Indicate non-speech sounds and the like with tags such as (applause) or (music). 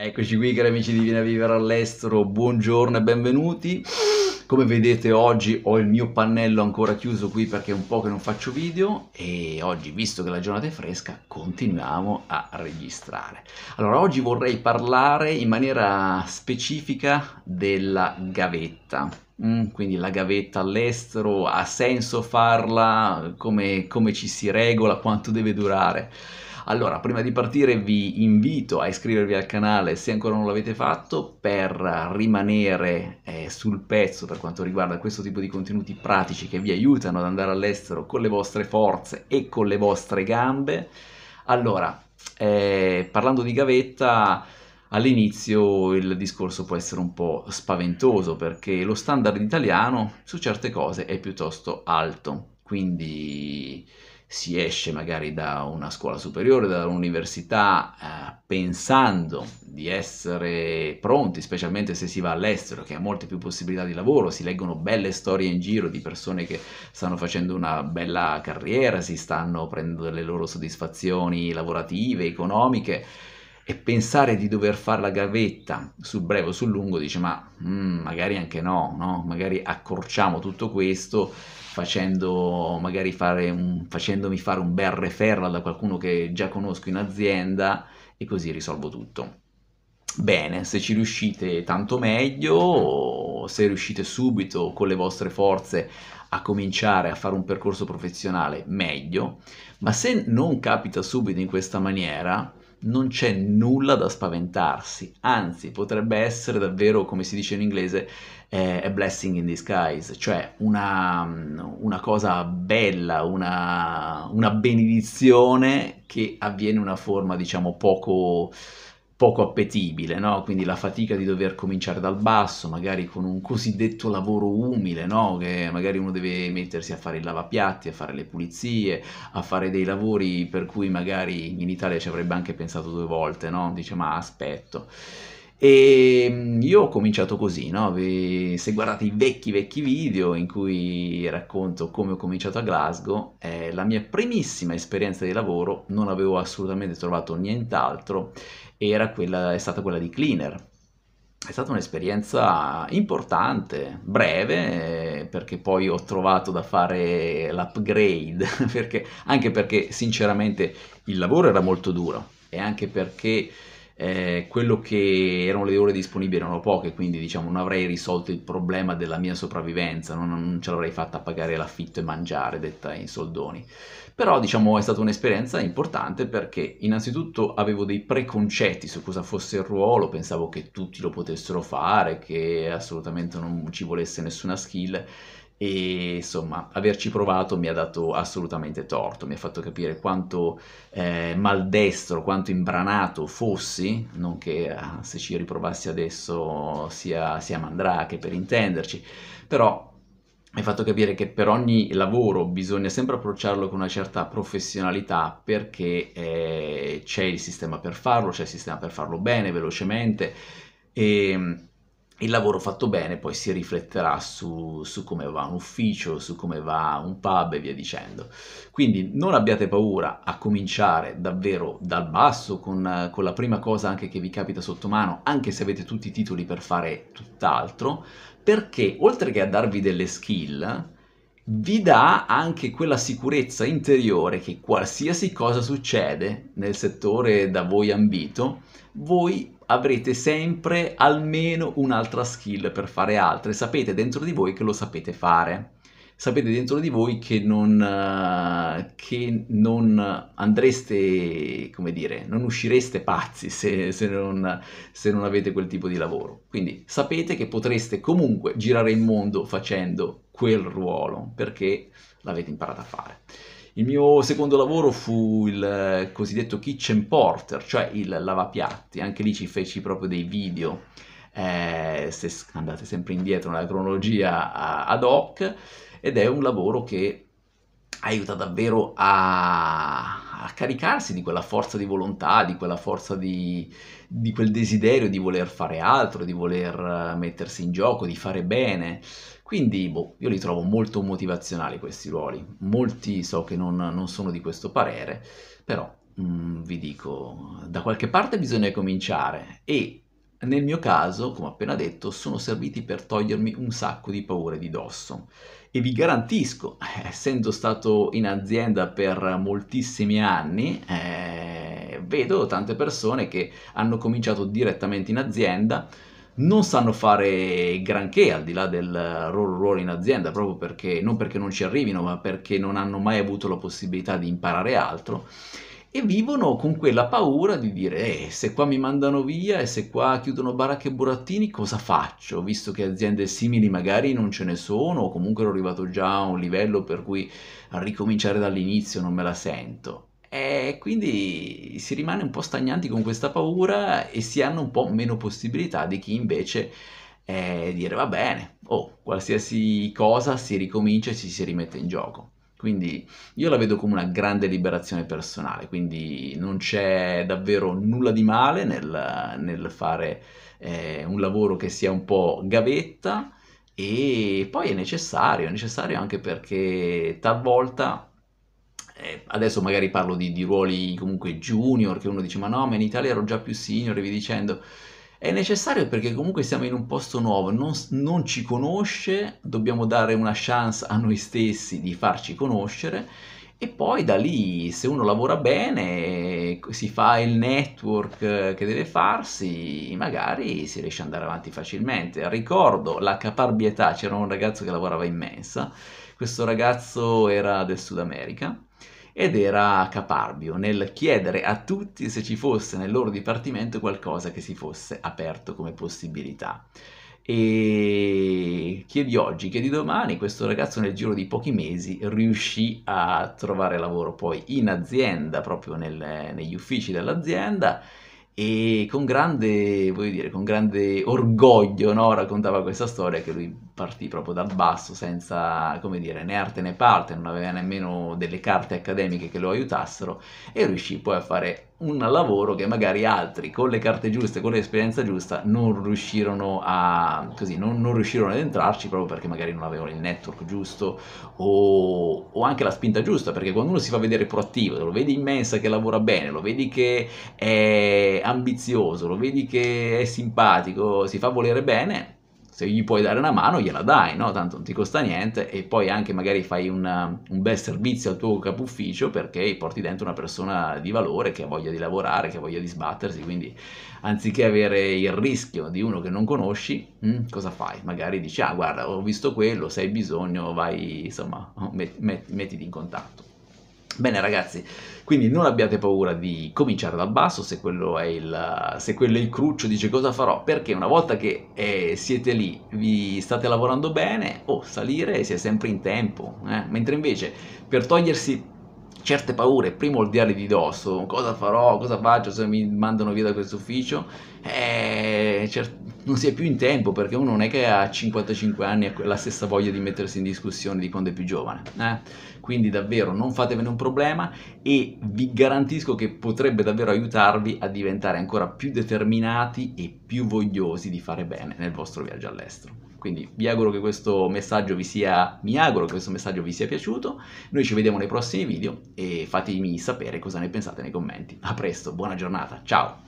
Eccoci qui cari amici di Viene a Vivere all'estero, buongiorno e benvenuti. Come vedete oggi ho il mio pannello ancora chiuso qui perché è un po' che non faccio video e oggi, visto che la giornata è fresca, continuiamo a registrare. Allora, oggi vorrei parlare in maniera specifica della gavetta. Mm, quindi la gavetta all'estero, ha senso farla, come, come ci si regola, quanto deve durare. Allora, prima di partire vi invito a iscrivervi al canale se ancora non l'avete fatto per rimanere eh, sul pezzo per quanto riguarda questo tipo di contenuti pratici che vi aiutano ad andare all'estero con le vostre forze e con le vostre gambe. Allora, eh, parlando di gavetta, all'inizio il discorso può essere un po' spaventoso perché lo standard italiano su certe cose è piuttosto alto, quindi si esce magari da una scuola superiore, dall'università, eh, pensando di essere pronti, specialmente se si va all'estero, che ha molte più possibilità di lavoro, si leggono belle storie in giro di persone che stanno facendo una bella carriera, si stanno prendendo le loro soddisfazioni lavorative, economiche e pensare di dover fare la gavetta sul breve o sul lungo, dice ma mm, magari anche no, no, magari accorciamo tutto questo facendo, magari fare un, facendomi fare un bel referral da qualcuno che già conosco in azienda e così risolvo tutto. Bene, se ci riuscite tanto meglio, se riuscite subito con le vostre forze a cominciare a fare un percorso professionale meglio, ma se non capita subito in questa maniera, non c'è nulla da spaventarsi, anzi potrebbe essere davvero, come si dice in inglese, eh, a blessing in disguise, cioè una, mm, una cosa bella, una, una, benedizione che avviene in una forma diciamo poco poco appetibile, no? quindi la fatica di dover cominciare dal basso, magari con un cosiddetto lavoro umile, no? che magari uno deve mettersi a fare il lavapiatti, a fare le pulizie, a fare dei lavori per cui magari in Italia ci avrebbe anche pensato due volte, no? dice ma aspetto. E mm, io ho cominciato così, no? se guardate i vecchi vecchi video in cui racconto come ho cominciato a Glasgow, eh, la mia primissima esperienza di lavoro, non avevo assolutamente trovato nient'altro, quella, è stata quella di cleaner. È stata un'esperienza importante, breve, eh, perché poi ho trovato da fare l'upgrade, (laughs) perché, anche perché sinceramente il lavoro era molto duro e anche perché eh, quello che erano le ore disponibili erano poche, quindi diciamo non avrei risolto il problema della mia sopravvivenza, non, non ce l'avrei fatta a pagare l'affitto e mangiare, detta in soldoni. Però diciamo è stata un'esperienza importante perché innanzitutto avevo dei preconcetti su cosa fosse il ruolo, pensavo che tutti lo potessero fare, che assolutamente non ci volesse nessuna skill e insomma averci provato mi ha dato assolutamente torto, mi ha fatto capire quanto eh, maldestro, quanto imbranato fossi, non che ah, se ci riprovassi adesso sia, sia mandrache per intenderci, però mi ha fatto capire che per ogni lavoro bisogna sempre approcciarlo con una certa professionalità perché eh, c'è il sistema per farlo, c'è il sistema per farlo bene, velocemente e ehm, il lavoro fatto bene poi si rifletterà su, su, come va un ufficio, su come va un pub e via dicendo. Quindi non abbiate paura a cominciare davvero dal basso con, con la prima cosa anche che vi capita sotto mano, anche se avete tutti i titoli per fare tutt'altro, perché oltre che a darvi delle skill, vi dà anche quella sicurezza interiore che qualsiasi cosa succede nel settore da voi ambito, voi avrete sempre almeno un'altra skill per fare altre. Sapete dentro di voi che lo sapete fare. Sapete dentro di voi che non, eh, che non andreste, come dire, non uscireste pazzi (laughs) se, se, non, se non avete quel tipo di lavoro. Quindi sapete che potreste comunque girare il mondo facendo quel ruolo perché l'avete imparato a fare. Il mio secondo lavoro fu il eh, cosiddetto kitchen porter, cioè il lavapiatti, anche lì ci feci proprio dei video, eh, se andate sempre indietro nella cronologia ad hoc, ed è un lavoro che aiuta davvero a, a, caricarsi di quella forza di volontà, di quella forza di, di, quel desiderio di voler fare altro, di voler eh, mettersi in gioco, di fare bene. Quindi, boh, io li trovo molto motivazionali questi ruoli. Molti so che non, non sono di questo parere, però mh, mm, vi dico, da qualche parte bisogna cominciare e nel mio caso, come appena detto, sono serviti per togliermi un sacco di paure di dosso. E vi garantisco, (laughs) essendo stato in azienda per moltissimi anni, eh, vedo tante persone che hanno cominciato direttamente in azienda, non sanno fare granché al di là del loro ruolo in azienda, proprio perché non perché non ci arrivino, ma perché non hanno mai avuto la possibilità di imparare altro e vivono con quella paura di dire eh, se qua mi mandano via e se qua chiudono baracche e burattini cosa faccio visto che aziende simili magari non ce ne sono o comunque ero arrivato già a un livello per cui a ricominciare dall'inizio non me la sento e quindi si rimane un po' stagnanti con questa paura e si hanno un po' meno possibilità di chi invece eh, dire va bene, oh, qualsiasi cosa si ricomincia e ci si rimette in gioco. Quindi io la vedo come una grande liberazione personale, quindi non c'è davvero nulla di male nel, nel fare eh, un lavoro che sia un po' gavetta e poi è necessario, è necessario anche perché talvolta eh, adesso magari parlo di, di, ruoli comunque junior, che uno dice ma no, ma in Italia ero già più senior e vi dicendo, è necessario perché comunque siamo in un posto nuovo, non, non ci conosce, dobbiamo dare una chance a noi stessi di farci conoscere e poi da lì se uno lavora bene si fa il network che deve farsi magari si riesce ad andare avanti facilmente ricordo la caparbietà c'era un ragazzo che lavorava in mensa questo ragazzo era del sud america ed era caparbio nel chiedere a tutti se ci fosse nel loro dipartimento qualcosa che si fosse aperto come possibilità. E chiedi oggi, chiedi domani, questo ragazzo nel giro di pochi mesi riuscì a trovare lavoro poi in azienda, proprio nel, negli uffici dell'azienda e con grande, voglio dire, con grande orgoglio no? raccontava questa storia che lui partì proprio dal basso senza, come dire, né arte né parte, non aveva nemmeno delle carte accademiche che lo aiutassero e riuscì poi a fare un lavoro che magari altri con le carte giuste, con l'esperienza giusta non riuscirono a così, non, non riuscirono ad entrarci proprio perché magari non avevano il network giusto o, o, anche la spinta giusta perché quando uno si fa vedere proattivo, lo vedi immensa che lavora bene, lo vedi che è ambizioso, lo vedi che è simpatico, si fa volere bene se gli puoi dare una mano gliela dai, no? tanto non ti costa niente e poi anche magari fai una, um, un bel servizio al tuo capo ufficio perché porti dentro una persona di valore che ha voglia di lavorare, che ha voglia di sbattersi, quindi anziché avere il rischio di uno che non conosci, mh, mm, cosa fai? Magari dici ah guarda ho visto quello, se hai bisogno vai insomma oh, met, met, mettiti in contatto. Bene ragazzi, quindi non abbiate paura di cominciare dal basso se quello è il, se quello è il cruccio, dice cosa farò, perché una volta che eh, siete lì, vi state lavorando bene, o oh, salire si è sempre in tempo, eh? mentre invece per togliersi certe paure, prima odiarle di dosso, cosa farò, cosa faccio se mi mandano via da questo ufficio, eh, certo non si è più in tempo perché uno non è che a 55 anni ha la stessa voglia di mettersi in discussione di quando è più giovane. Eh? Quindi davvero non fatevene un problema e vi garantisco che potrebbe davvero aiutarvi a diventare ancora più determinati e più vogliosi di fare bene nel vostro viaggio all'estero. Quindi vi auguro che questo messaggio vi sia, mi auguro che questo messaggio vi sia piaciuto. Noi ci vediamo nei prossimi video e fatemi sapere cosa ne pensate nei commenti. A presto, buona giornata, ciao!